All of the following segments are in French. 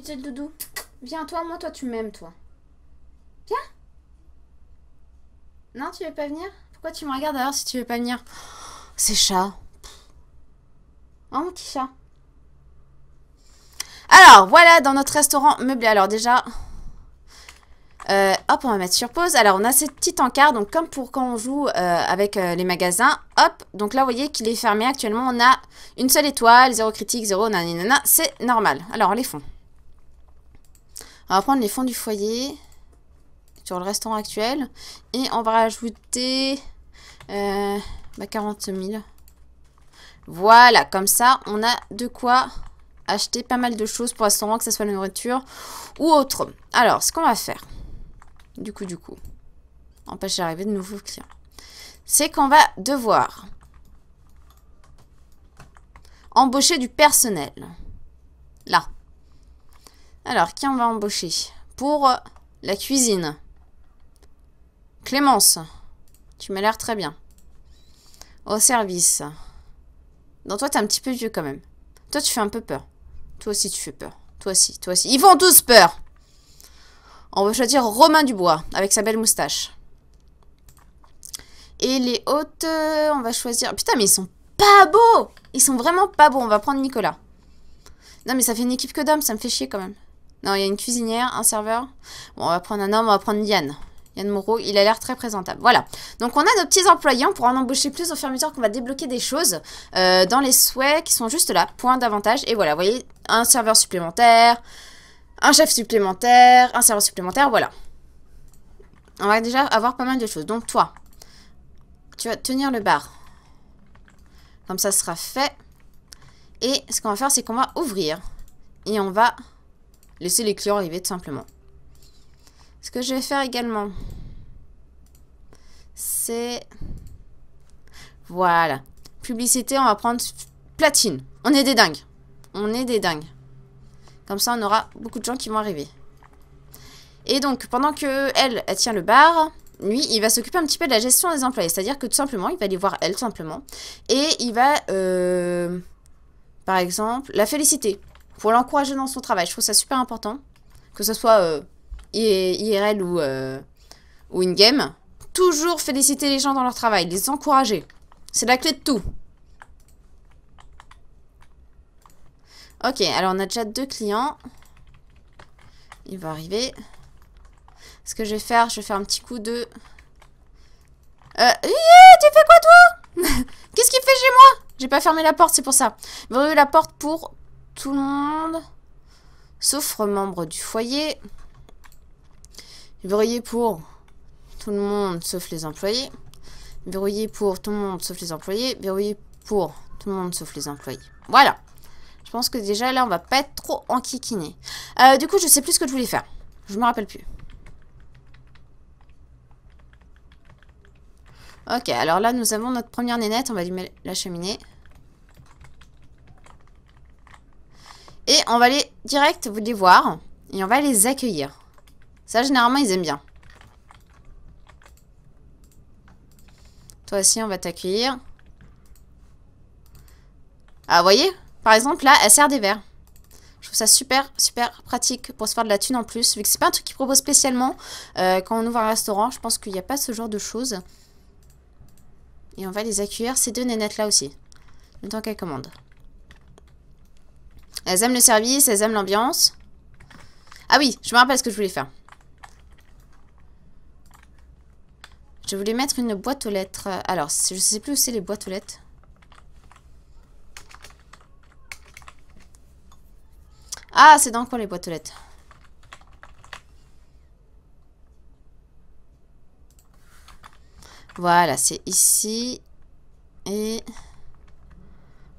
doudou. Viens, toi, moi, toi, tu m'aimes, toi. Viens. Non, tu veux pas venir Pourquoi tu me regardes alors si tu veux pas venir C'est chat. Hein, mon petit chat Alors, voilà, dans notre restaurant meublé. Alors déjà... Euh, hop, on va mettre sur pause. Alors, on a cette petite encart, donc comme pour quand on joue euh, avec euh, les magasins. Hop, donc là, vous voyez qu'il est fermé. Actuellement, on a une seule étoile, zéro critique, zéro nanana. C'est normal. Alors, les fonds. On va prendre les fonds du foyer sur le restaurant actuel. Et on va rajouter 40 euh, 000. Bah, voilà, comme ça, on a de quoi acheter pas mal de choses pour restaurant, que ce soit la nourriture ou autre. Alors, ce qu'on va faire, du coup, du coup, empêche d'arriver de nouveaux clients, c'est qu'on va devoir embaucher du personnel. Là. Alors, qui on va embaucher Pour euh, la cuisine. Clémence, tu m'as l'air très bien. Au service. Dans toi, t'es un petit peu vieux quand même. Toi, tu fais un peu peur. Toi aussi, tu fais peur. Toi aussi, toi aussi. Ils font tous peur On va choisir Romain Dubois, avec sa belle moustache. Et les hôtes, euh, on va choisir... Putain, mais ils sont pas beaux Ils sont vraiment pas beaux. On va prendre Nicolas. Non, mais ça fait une équipe que d'hommes, ça me fait chier quand même. Non, il y a une cuisinière, un serveur. Bon, on va prendre un homme, on va prendre Yann. Yann Moreau, il a l'air très présentable. Voilà. Donc on a nos petits employés, on pourra en embaucher plus au fur qu'on va débloquer des choses euh, dans les souhaits qui sont juste là, point d'avantage. Et voilà, vous voyez, un serveur supplémentaire, un chef supplémentaire, un serveur supplémentaire, voilà. On va déjà avoir pas mal de choses. Donc toi, tu vas tenir le bar. Comme ça sera fait. Et ce qu'on va faire, c'est qu'on va ouvrir. Et on va Laissez les clients arriver tout simplement. Ce que je vais faire également, c'est... Voilà. Publicité, on va prendre platine. On est des dingues. On est des dingues. Comme ça, on aura beaucoup de gens qui vont arriver. Et donc, pendant que elle, tient le bar, lui, il va s'occuper un petit peu de la gestion des employés. C'est-à-dire que tout simplement, il va aller voir elle, tout simplement. Et il va, euh, par exemple, la féliciter pour l'encourager dans son travail. Je trouve ça super important, que ce soit euh, IRL ou, euh, ou in-game. Toujours féliciter les gens dans leur travail, les encourager. C'est la clé de tout. Ok, alors on a déjà deux clients. Il va arriver. Ce que je vais faire, je vais faire un petit coup de... Euh, tu fais quoi toi Qu'est-ce qu'il fait chez moi J'ai pas fermé la porte, c'est pour ça. ouvrir la porte pour tout le monde, sauf membre du foyer. Verrouillé pour tout le monde, sauf les employés. Verrouiller pour tout le monde, sauf les employés. Verrouiller pour tout le monde, sauf les employés. Voilà. Je pense que déjà, là, on va pas être trop enquiquiné. Euh, du coup, je sais plus ce que je voulais faire. Je me rappelle plus. Ok, alors là, nous avons notre première nénette. On va mettre la cheminée. Et on va aller direct vous les voir. Et on va les accueillir. Ça, généralement, ils aiment bien. Toi aussi, on va t'accueillir. Ah, voyez Par exemple, là, elle sert des verres. Je trouve ça super, super pratique pour se faire de la thune en plus. Vu que c'est pas un truc qu'ils proposent spécialement euh, quand on ouvre un restaurant, je pense qu'il n'y a pas ce genre de choses. Et on va les accueillir, ces deux nénettes là aussi. Le temps qu'elles commandent. Elles aiment le service, elles aiment l'ambiance. Ah oui, je me rappelle ce que je voulais faire. Je voulais mettre une boîte aux lettres. Alors, je sais plus où c'est les boîtes aux lettres. Ah, c'est dans quoi les boîtes aux lettres Voilà, c'est ici. Et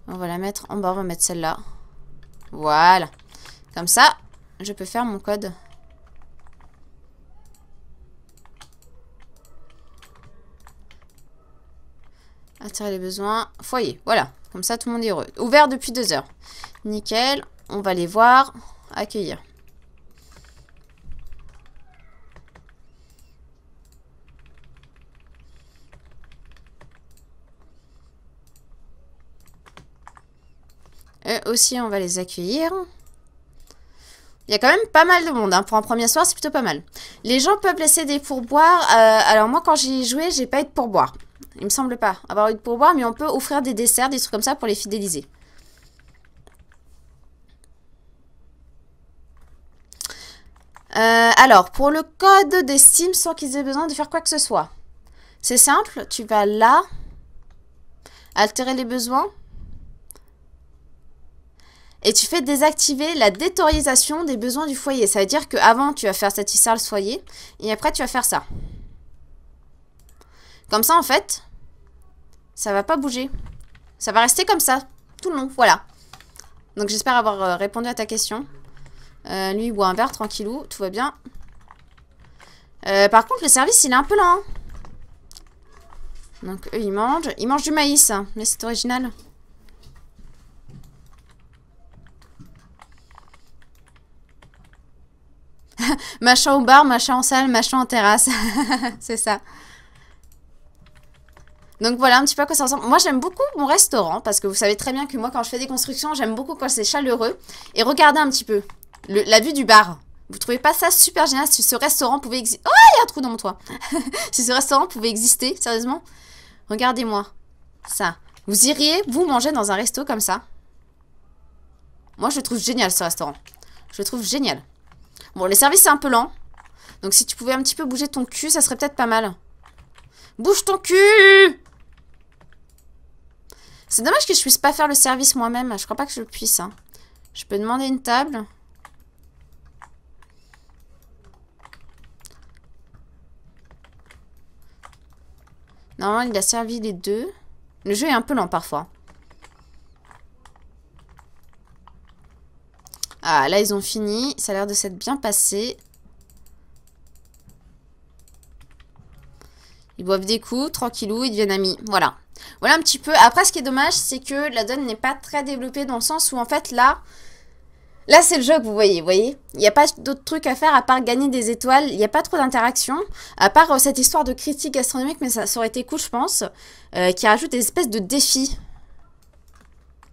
on va la mettre... en bas. on va mettre celle-là. Voilà. Comme ça, je peux faire mon code. Attirer les besoins. Foyer, voilà. Comme ça, tout le monde est heureux. Ouvert depuis deux heures. Nickel. On va les voir. Accueillir. on va les accueillir. Il y a quand même pas mal de monde. Hein. Pour un premier soir, c'est plutôt pas mal. Les gens peuvent laisser des pourboires. Euh, alors moi, quand j'ai joué, j'ai pas eu de pourboire. Il me semble pas avoir eu de pourboire, mais on peut offrir des desserts, des trucs comme ça pour les fidéliser. Euh, alors, pour le code des Steam, sans qu'ils aient besoin de faire quoi que ce soit. C'est simple, tu vas là, altérer les besoins, et tu fais désactiver la détorisation des besoins du foyer. Ça veut dire qu'avant, tu vas faire satisfaire le foyer et après, tu vas faire ça. Comme ça, en fait, ça va pas bouger. Ça va rester comme ça, tout le long, voilà. Donc, j'espère avoir euh, répondu à ta question. Euh, lui, il boit un verre, tranquillou, tout va bien. Euh, par contre, le service, il est un peu lent. Hein. Donc, eux, ils mangent. Ils mangent du maïs, hein, mais c'est original. machin au bar, machin en salle, machin en terrasse. c'est ça. Donc voilà un petit peu à quoi ça ressemble. Moi j'aime beaucoup mon restaurant parce que vous savez très bien que moi quand je fais des constructions j'aime beaucoup quand c'est chaleureux. Et regardez un petit peu la vue du bar. Vous trouvez pas ça super génial si ce restaurant pouvait exister Oh il y a un trou dans mon toit. si ce restaurant pouvait exister sérieusement. Regardez-moi ça. Vous iriez vous manger dans un resto comme ça Moi je le trouve génial ce restaurant. Je le trouve génial. Bon, les services, c'est un peu lent. Donc si tu pouvais un petit peu bouger ton cul, ça serait peut-être pas mal. Bouge ton cul C'est dommage que je puisse pas faire le service moi-même. Je crois pas que je le puisse. Hein. Je peux demander une table. Normalement, il a servi les deux. Le jeu est un peu lent parfois. Ah, là, ils ont fini. Ça a l'air de s'être bien passé. Ils boivent des coups, tranquillou, ils deviennent amis. Voilà. Voilà un petit peu. Après, ce qui est dommage, c'est que la donne n'est pas très développée dans le sens où, en fait, là... Là, c'est le jeu que vous voyez, vous voyez Il n'y a pas d'autre truc à faire à part gagner des étoiles. Il n'y a pas trop d'interaction. À part euh, cette histoire de critique astronomique mais ça, aurait été cool, je pense. Euh, qui rajoute des espèces de défis.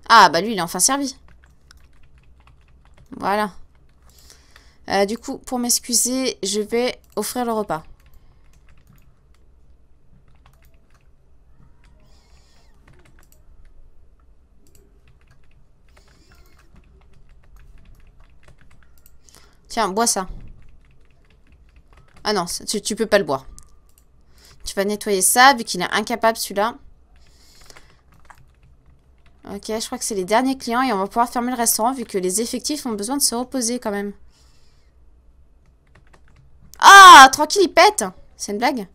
Ah, bah lui, il est enfin servi. Voilà. Euh, du coup, pour m'excuser, je vais offrir le repas. Tiens, bois ça. Ah non, tu, tu peux pas le boire. Tu vas nettoyer ça, vu qu'il est incapable celui-là. Ok, je crois que c'est les derniers clients et on va pouvoir fermer le restaurant vu que les effectifs ont besoin de se reposer quand même. Ah, tranquille, il pète C'est une blague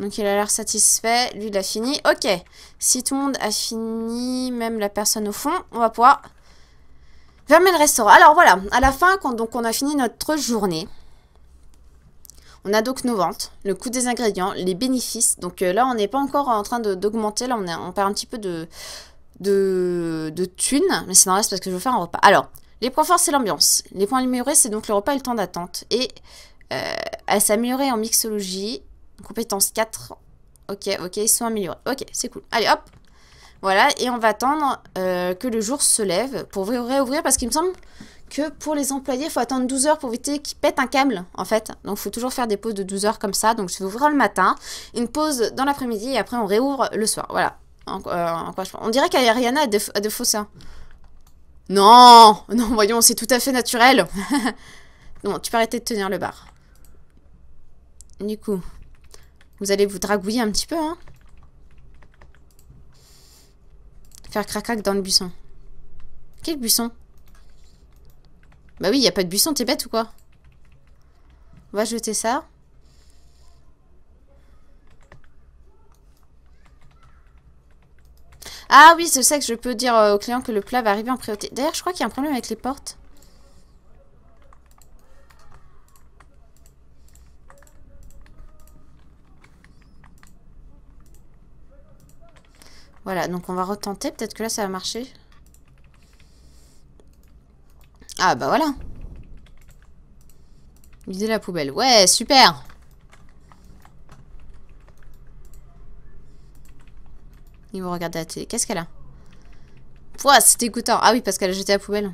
donc il a l'air satisfait, lui il a fini. Ok, si tout le monde a fini, même la personne au fond, on va pouvoir fermer le restaurant. Alors voilà, à la fin, quand, donc on a fini notre journée. On a donc nos ventes, le coût des ingrédients, les bénéfices. Donc euh, là, on n'est pas encore en train d'augmenter. Là, on, perd un petit peu de, de, de thunes. Mais c'est pas parce que je veux faire un repas. Alors, les points forts, c'est l'ambiance. Les points améliorés, c'est donc le repas et le temps d'attente. Et euh, à s'améliorer en mixologie. Compétence 4. Ok, ok, ils sont améliorés. Ok, c'est cool. Allez, hop Voilà, et on va attendre euh, que le jour se lève pour réouvrir parce qu'il me semble que pour les employés, il faut attendre 12 heures pour éviter qu'ils pètent un câble, en fait. Donc, il faut toujours faire des pauses de 12 heures comme ça. Donc, je vais ouvrir le matin, une pause dans l'après-midi et après, on réouvre le soir. Voilà. En, euh, quoi je... On dirait qu'Ariana a de, de faux ça. Non Non, voyons, c'est tout à fait naturel. bon, tu peux arrêter de tenir le bar. Du coup, vous allez vous dragouiller un petit peu, hein Faire crac dans le buisson. Quel buisson bah oui, il a pas de buisson, t'es bête ou quoi On va jeter ça. Ah oui, c'est ça que je peux dire euh, au client que le plat va arriver en priorité. D'ailleurs, je crois qu'il y a un problème avec les portes. Voilà, donc on va retenter. Peut-être que là, ça va marcher. Ah bah voilà. Vider la poubelle. Ouais, super Ils vont regarder la télé. Qu'est-ce qu'elle a Pouah, c'est écoutant. Ah oui, parce qu'elle a jeté la poubelle.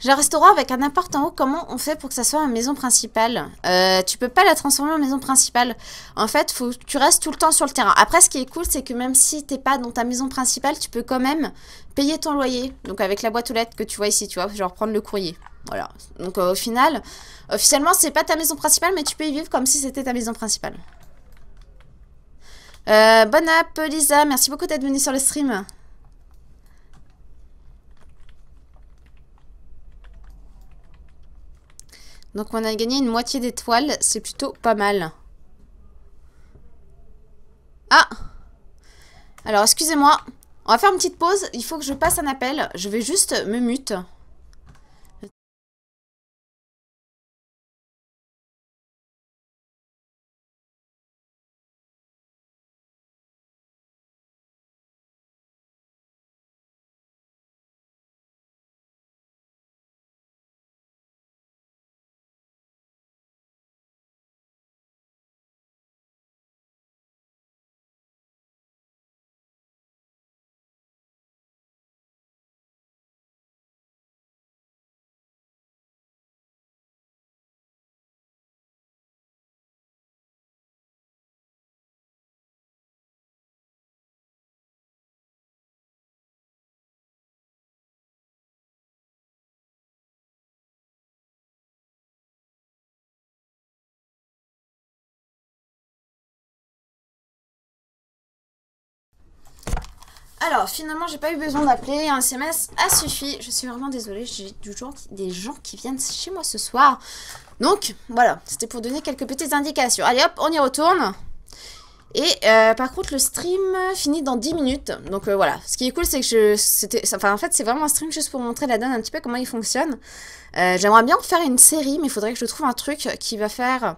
J'ai un restaurant avec un appart en haut, comment on fait pour que ça soit ma maison principale euh, Tu peux pas la transformer en maison principale. En fait, faut, tu restes tout le temps sur le terrain. Après, ce qui est cool, c'est que même si t'es pas dans ta maison principale, tu peux quand même payer ton loyer. Donc avec la boîte aux lettres que tu vois ici, tu vois, genre prendre le courrier. Voilà. Donc euh, au final, officiellement, c'est pas ta maison principale, mais tu peux y vivre comme si c'était ta maison principale. Euh, bon app, Lisa. Merci beaucoup d'être venue sur le stream. Donc on a gagné une moitié d'étoiles, c'est plutôt pas mal. Ah Alors excusez-moi, on va faire une petite pause, il faut que je passe un appel, je vais juste me mute. Alors, finalement, j'ai pas eu besoin d'appeler. Un SMS a suffi. Je suis vraiment désolée. J'ai du genre des gens qui viennent chez moi ce soir. Donc, voilà. C'était pour donner quelques petites indications. Allez, hop, on y retourne. Et euh, par contre, le stream finit dans 10 minutes. Donc euh, voilà. Ce qui est cool, c'est que je. C'était, enfin, en fait, c'est vraiment un stream juste pour montrer la donne un petit peu comment il fonctionne. Euh, j'aimerais bien faire une série, mais il faudrait que je trouve un truc qui va faire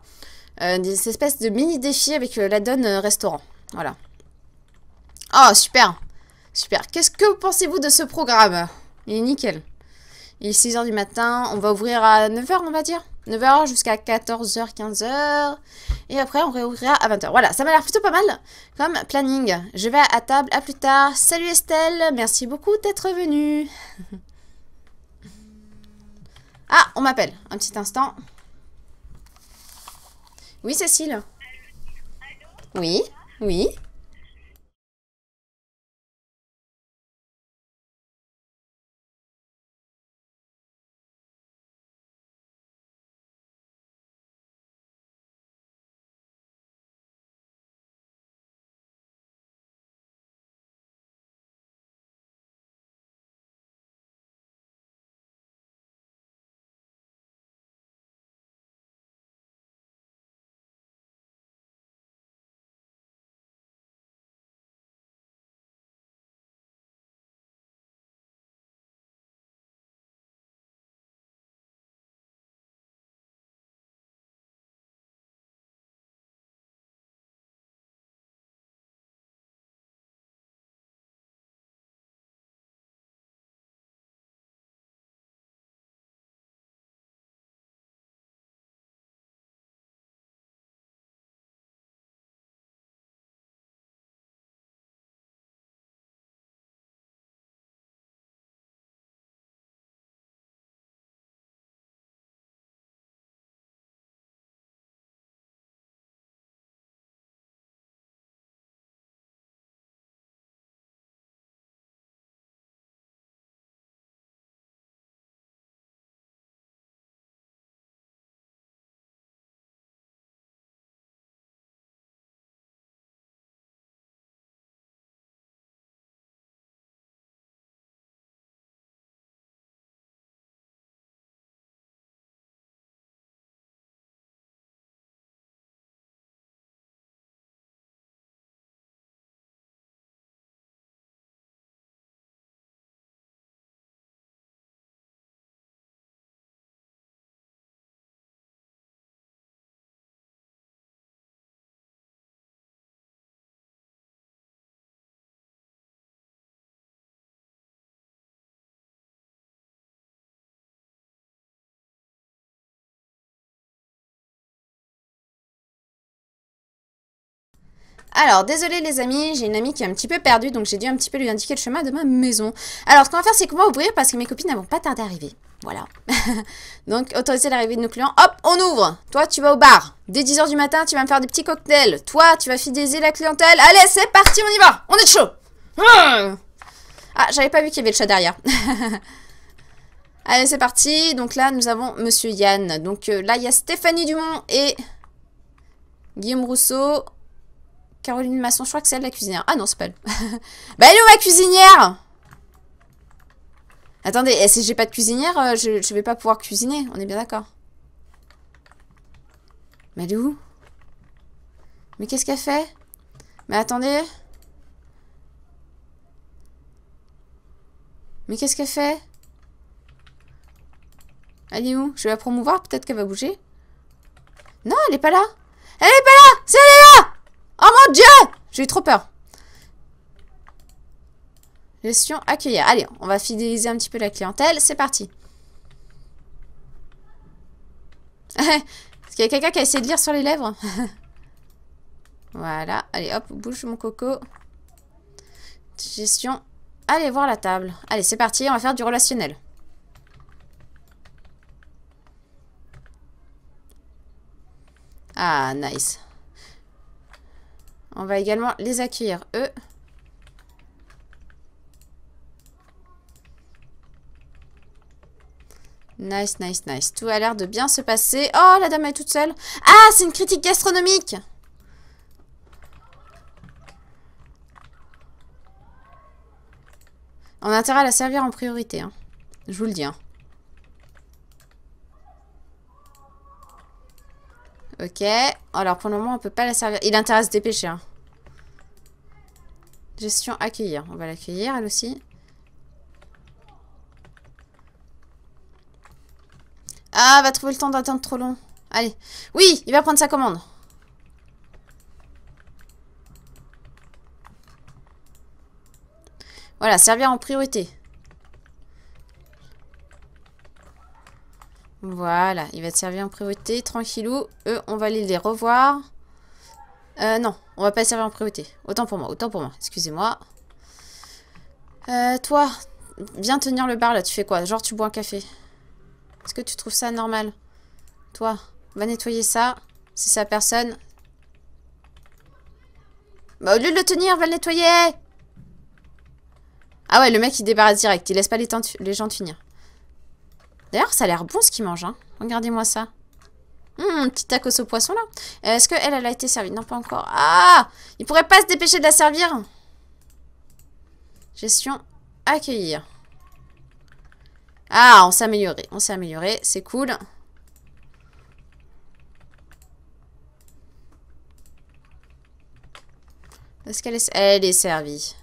des espèces de mini défis avec la donne restaurant. Voilà. Oh, super! Super. Qu'est-ce que pensez-vous de ce programme Il est nickel. Il est 6h du matin. On va ouvrir à 9h, on va dire. 9h jusqu'à 14h, 15h. Et après, on réouvrira à 20h. Voilà, ça m'a l'air plutôt pas mal comme planning. Je vais à table, à plus tard. Salut Estelle, merci beaucoup d'être venue. ah, on m'appelle. Un petit instant. Oui, Cécile. Oui, oui. Alors, désolé les amis, j'ai une amie qui est un petit peu perdue, donc j'ai dû un petit peu lui indiquer le chemin de ma maison. Alors, ce qu'on va faire, c'est qu'on va ouvrir parce que mes copines n'avons pas tardé à arriver. Voilà. donc, autoriser l'arrivée de nos clients. Hop, on ouvre. Toi, tu vas au bar. Dès 10h du matin, tu vas me faire des petits cocktails. Toi, tu vas fidéliser la clientèle. Allez, c'est parti, on y va. On est chaud. Mmh. Ah, j'avais pas vu qu'il y avait le chat derrière. Allez, c'est parti. Donc là, nous avons Monsieur Yann. Donc euh, là, il y a Stéphanie Dumont et Guillaume Rousseau. Caroline Masson, je crois que c'est elle la cuisinière. Ah non, c'est pas elle. bah elle est où ma cuisinière Attendez, eh, si j'ai pas de cuisinière, euh, je, vais pas pouvoir cuisiner, on est bien d'accord. Mais elle est où Mais qu'est-ce qu'elle fait Mais attendez. Mais qu'est-ce qu'elle fait Elle est où Je vais la promouvoir, peut-être qu'elle va bouger. Non, elle est pas là Elle est pas là C'est elle est là Oh mon dieu J'ai eu trop peur. Gestion accueillir. Allez, on va fidéliser un petit peu la clientèle. C'est parti. Est-ce qu'il y a quelqu'un qui a essayé de lire sur les lèvres Voilà. Allez, hop, bouge mon coco. Gestion. Allez voir la table. Allez, c'est parti. On va faire du relationnel. Ah, nice. On va également les accueillir, eux. Nice, nice, nice. Tout a l'air de bien se passer. Oh, la dame est toute seule. Ah, c'est une critique gastronomique On a intérêt à la servir en priorité. Hein. Je vous le dis. Hein. Ok. Alors, pour le moment, on peut pas la servir. Il intéresse dépêcher. Hein. Gestion accueillir. On va l'accueillir, elle aussi. Ah, va trouver le temps d'attendre trop long. Allez. Oui, il va prendre sa commande. Voilà, servir en priorité. Voilà, il va te servir en priorité, tranquillou. Eux, on va aller les revoir. Euh, non, on va pas servir en priorité. Autant pour moi, autant pour moi, excusez-moi. Euh, toi, viens tenir le bar là, tu fais quoi Genre tu bois un café. Est-ce que tu trouves ça normal Toi, va nettoyer ça. C'est sa personne. Bah au lieu de le tenir, va le nettoyer Ah ouais, le mec il débarrasse direct, il laisse pas les, gens tenir. D'ailleurs, ça a l'air bon ce qu'il mange. Hein. Regardez-moi ça. Un hum, petit tacos au poisson là. Euh, est-ce qu'elle, elle a été servie Non, pas encore. Ah Il pourrait pas se dépêcher de la servir Gestion accueillir. Ah, on s'est amélioré. On s'est amélioré. C'est cool. Est-ce qu'elle est... Elle est servie.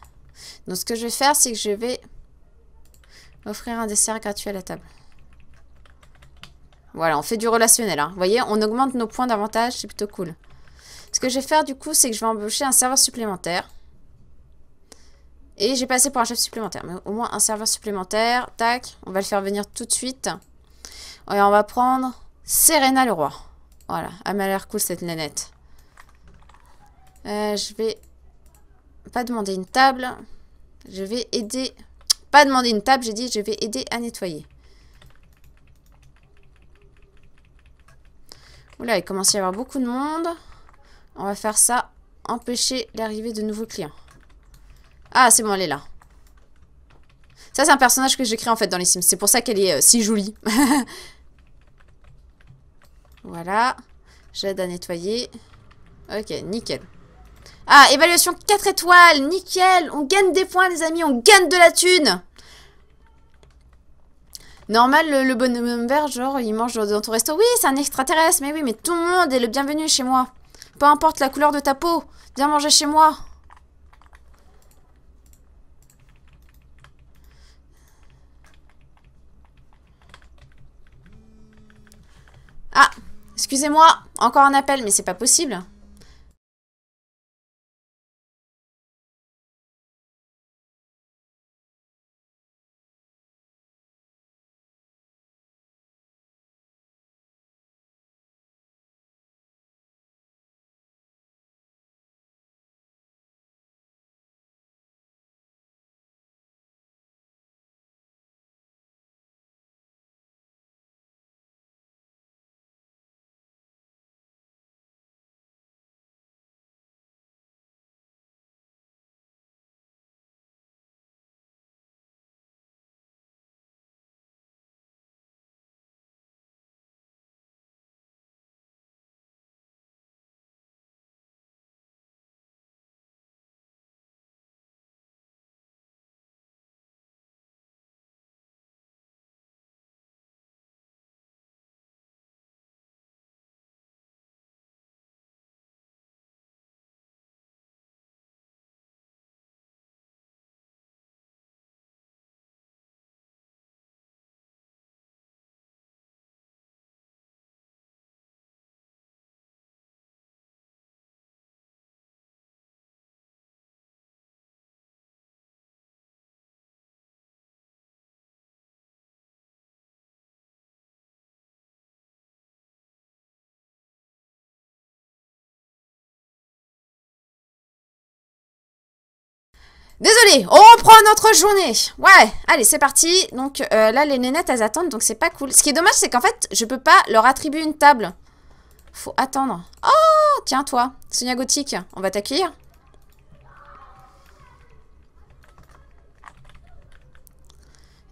Donc, ce que je vais faire, c'est que je vais offrir un dessert gratuit à la table. Voilà, on fait du relationnel. Hein. Vous voyez, on augmente nos points d'avantage, c'est plutôt cool. Ce que je vais faire du coup, c'est que je vais embaucher un serveur supplémentaire. Et j'ai passé pour un chef supplémentaire. Mais au moins un serveur supplémentaire. Tac, on va le faire venir tout de suite. Et on va prendre Serena le roi. Voilà, elle m'a l'air cool cette nanette. Euh, je vais pas demander une table. Je vais aider... Pas demander une table, j'ai dit je vais aider à nettoyer. Oula, il commence à y avoir beaucoup de monde. On va faire ça. Empêcher l'arrivée de nouveaux clients. Ah, c'est bon, elle est là. Ça, c'est un personnage que j'ai créé en fait dans les Sims. C'est pour ça qu'elle est euh, si jolie. voilà. J'aide à nettoyer. Ok, nickel. Ah, évaluation 4 étoiles, nickel On gagne des points, les amis, on gagne de la thune Normal, le, bonhomme vert, genre, il mange dans ton resto. Oui, c'est un extraterrestre, mais oui, mais tout le monde est le bienvenu chez moi. Peu importe la couleur de ta peau, viens manger chez moi. Ah, excusez-moi, encore un appel, mais c'est pas possible. Désolé, on reprend notre journée. Ouais, allez, c'est parti. Donc euh, là, les nénettes, elles attendent, donc c'est pas cool. Ce qui est dommage, c'est qu'en fait, je peux pas leur attribuer une table. Faut attendre. Oh, tiens, toi, Sonia Gothique, on va t'accueillir.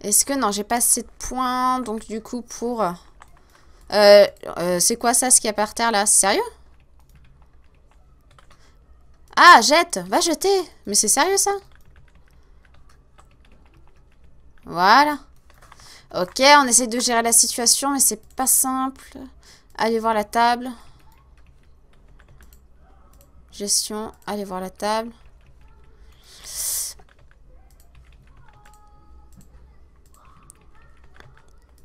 Est-ce que... Non, j'ai pas assez de points, donc du coup, pour... Euh, euh, euh c'est quoi ça, ce qu'il y a par terre, là Sérieux Ah, jette Va jeter Mais c'est sérieux, ça voilà. Ok, on essaie de gérer la situation, mais c'est pas simple. Allez voir la table. Gestion, allez voir la table.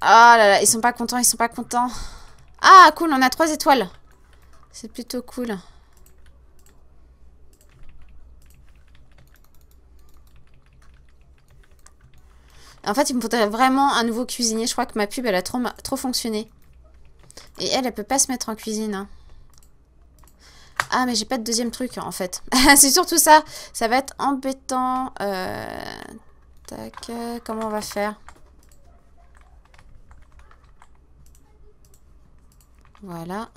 Ah oh là là, ils sont pas contents, ils sont pas contents. Ah, cool, on a trois étoiles. C'est plutôt cool. En fait, il me faudrait vraiment un nouveau cuisinier. Je crois que ma pub, elle a trop, trop fonctionné. Et elle, elle peut pas se mettre en cuisine. Hein. Ah, mais j'ai pas de deuxième truc, en fait. c'est surtout ça. Ça va être embêtant. Euh, tac, euh, comment on va faire Voilà.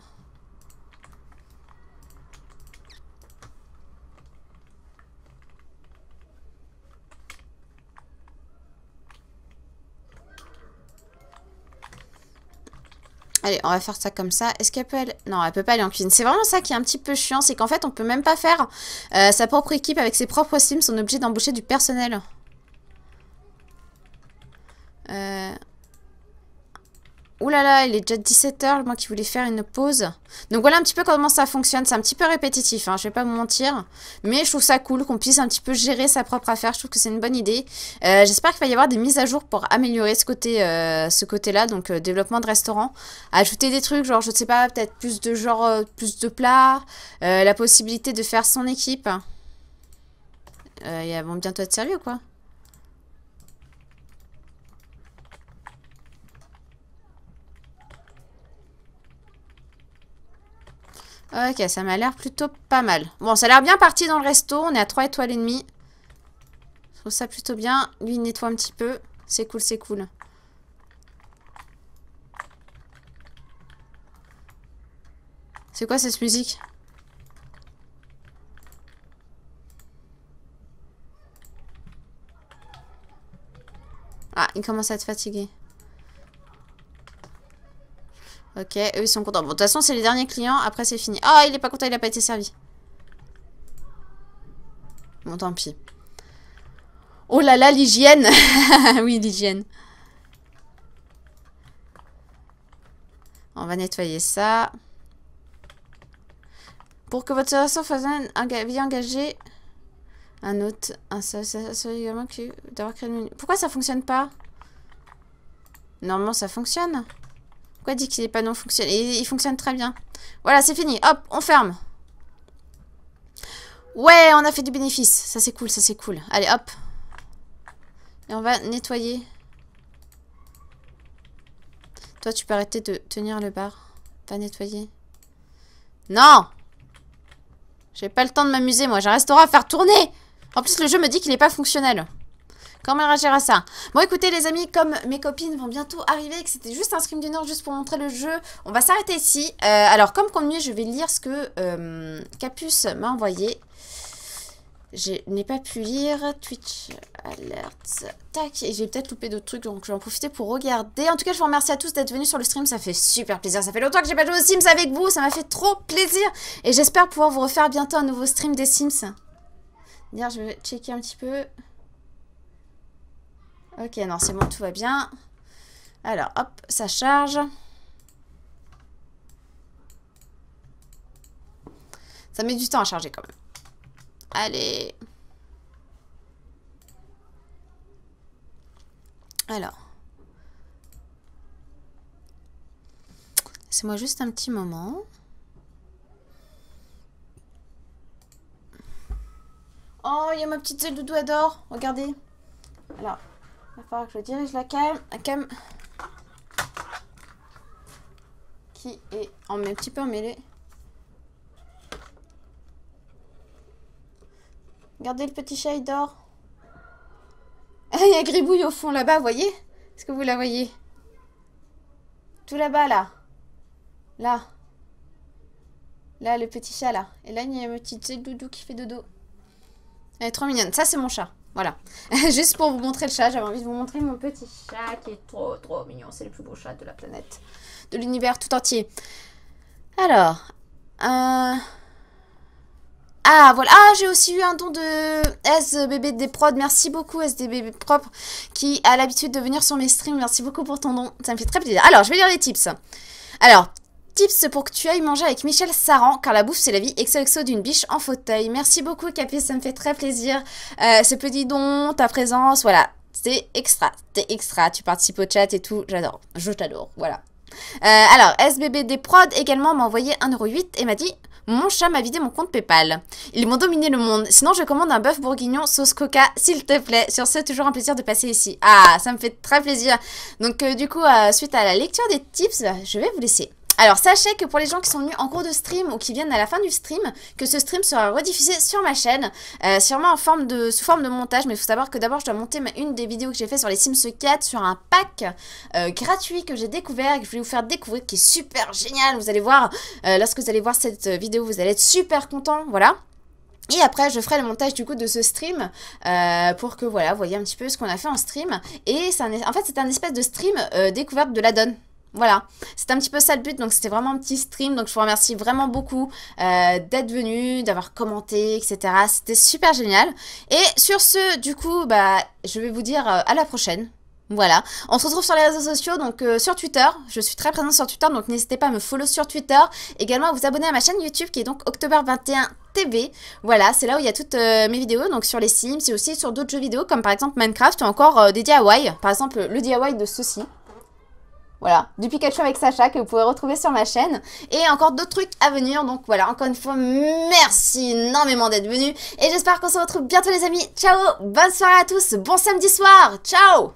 Allez, on va faire ça comme ça. Est-ce qu'elle peut aller... Non, elle peut pas aller en cuisine. C'est vraiment ça qui est un petit peu chiant, c'est qu'en fait, on peut même pas faire euh, sa propre équipe avec ses propres sims. On est obligé d'embaucher du personnel. Euh... Ouh là là, il est déjà 17h, moi qui voulais faire une pause. Donc voilà un petit peu comment ça fonctionne. C'est un petit peu répétitif, hein, je vais pas vous mentir. Mais je trouve ça cool qu'on puisse un petit peu gérer sa propre affaire. Je trouve que c'est une bonne idée. Euh, j'espère qu'il va y avoir des mises à jour pour améliorer ce euh, côté-là. côté donc euh, développement de restaurant. Ajouter des trucs, genre je ne sais pas, peut-être plus de genre, plus de plats. la possibilité de faire son équipe. ils vont bientôt être sérieux quoi Ok, ça m'a l'air plutôt pas mal. Bon, ça a l'air bien parti dans le resto. On est à 3 étoiles et demie. Je trouve ça plutôt bien. Lui, il nettoie un petit peu. C'est cool, c'est cool. C'est quoi cette musique Ah, il commence à être fatigué. Ok, eux ils sont contents. Bon, de toute façon, c'est les derniers clients, après c'est fini. Ah, oh, il est pas content, il a pas été servi. Bon, tant pis. Oh là là, l'hygiène Oui, l'hygiène. On va nettoyer ça. Pour que votre relation fasse un bien engagée. un autre, un seul, ça également d'avoir créé une... Pourquoi ça fonctionne pas Normalement, ça fonctionne. Pourquoi dit qu'il n'est pas non fonctionnel Il fonctionne très bien. Voilà, c'est fini. Hop, on ferme. Ouais, on a fait du bénéfice. Ça, c'est cool, ça, c'est cool. Allez, hop. Et on va nettoyer. Toi, tu peux arrêter de tenir le bar. Pas nettoyer. Non J'ai pas le temps de m'amuser, moi. J'ai un à faire tourner En plus, le jeu me dit qu'il n'est pas fonctionnel. Comment réagir à ça Bon, écoutez, les amis, comme mes copines vont bientôt arriver que c'était juste un stream d'une heure juste pour montrer le jeu, on va s'arrêter ici. Euh, alors, comme convenu, je vais lire ce que euh, Capus m'a envoyé. Je n'ai pas pu lire. Twitch alert. Tac. Et j'ai peut-être loupé d'autres trucs, donc je vais en profiter pour regarder. En tout cas, je vous remercie à tous d'être venus sur le stream. Ça fait super plaisir. Ça fait longtemps que j'ai pas joué aux Sims avec vous. Ça m'a fait trop plaisir. Et j'espère pouvoir vous refaire bientôt un nouveau stream des Sims. D'ailleurs, je vais checker un petit peu. Ok, non, c'est bon, tout va bien. Alors, hop, ça charge. Ça met du temps à charger quand même. Allez. Alors. Laissez-moi juste un petit moment. Oh, il y a ma petite doudou adore. Regardez. Alors, il va falloir que je dirige la cam. qui est en, un petit peu emmêlée. Regardez le petit chat, il dort. Ah, il y a Gribouille au fond là-bas, vous voyez Est-ce que vous la voyez Tout là-bas, là. Là. Là, le petit chat, là. Et là, il y a une petite doudou qui fait dodo. Elle est trop mignonne. Ça, c'est mon chat. Voilà. Juste pour vous montrer le chat, j'avais envie de vous montrer mon petit chat qui est trop, trop mignon. C'est le plus beau chat de la planète, de l'univers tout entier. Alors. Euh, ah, voilà. Ah, j'ai aussi eu un don de SBBD Prod. Merci beaucoup, SDBB Propre, qui a l'habitude de venir sur mes streams. Merci beaucoup pour ton don. Ça me fait très plaisir. Alors, je vais lire les tips. Alors, Tips pour que tu ailles manger avec Michel Saran, car la bouffe c'est la vie exo d'une biche en fauteuil. Merci beaucoup Capé, ça me fait très plaisir. Euh, ce petit don, ta présence, voilà, c'est extra, c'est extra, tu participes au chat et tout, j'adore, je t'adore, voilà. Euh, alors, SBBD Prod également m'a envoyé 1,8€ et m'a dit Mon chat m'a vidé mon compte PayPal. Ils m'ont dominé le monde. Sinon, je commande un bœuf bourguignon sauce coca, s'il te plaît. Sur ce, toujours un plaisir de passer ici. Ah, ça me fait très plaisir. Donc, euh, du coup, euh, suite à la lecture des tips, je vais vous laisser. Alors sachez que pour les gens qui sont venus en cours de stream ou qui viennent à la fin du stream, que ce stream sera rediffusé sur ma chaîne, euh, sûrement en forme de, sous forme de montage, mais il faut savoir que d'abord je dois monter une des vidéos que j'ai fait sur les Sims 4 sur un pack euh, gratuit que j'ai découvert que je vais vous faire découvrir qui est super génial, vous allez voir, euh, lorsque vous allez voir cette vidéo vous allez être super content, voilà. Et après, je ferai le montage du coup de ce stream pour que voilà, vous voyez un petit peu ce qu'on a fait en stream. Et en fait, c'est un espèce de stream découverte de la donne. Voilà, c'est un petit peu ça le but, donc c'était vraiment un petit stream, donc je vous remercie vraiment beaucoup euh, d'être venu, d'avoir commenté, etc. C'était super génial. Et sur ce, du coup, bah, je vais vous dire euh, à la prochaine. Voilà, on se retrouve sur les réseaux sociaux, donc euh, sur Twitter, je suis très présente sur Twitter, donc n'hésitez pas à me follow sur Twitter, également à vous abonner à ma chaîne YouTube qui est donc October21 TV. Voilà, c'est là où il y a toutes mes vidéos, donc sur les Sims et aussi sur d'autres jeux vidéo comme par exemple Minecraft ou encore des DIY, par exemple le DIY de ceci. Voilà, du Pikachu avec Sacha que vous pouvez retrouver sur ma chaîne. Et encore d'autres trucs à venir. Donc voilà, encore une fois, merci énormément d'être venu. Et j'espère qu'on se retrouve bientôt les amis. Ciao, bonne soirée à tous, bon samedi soir. Ciao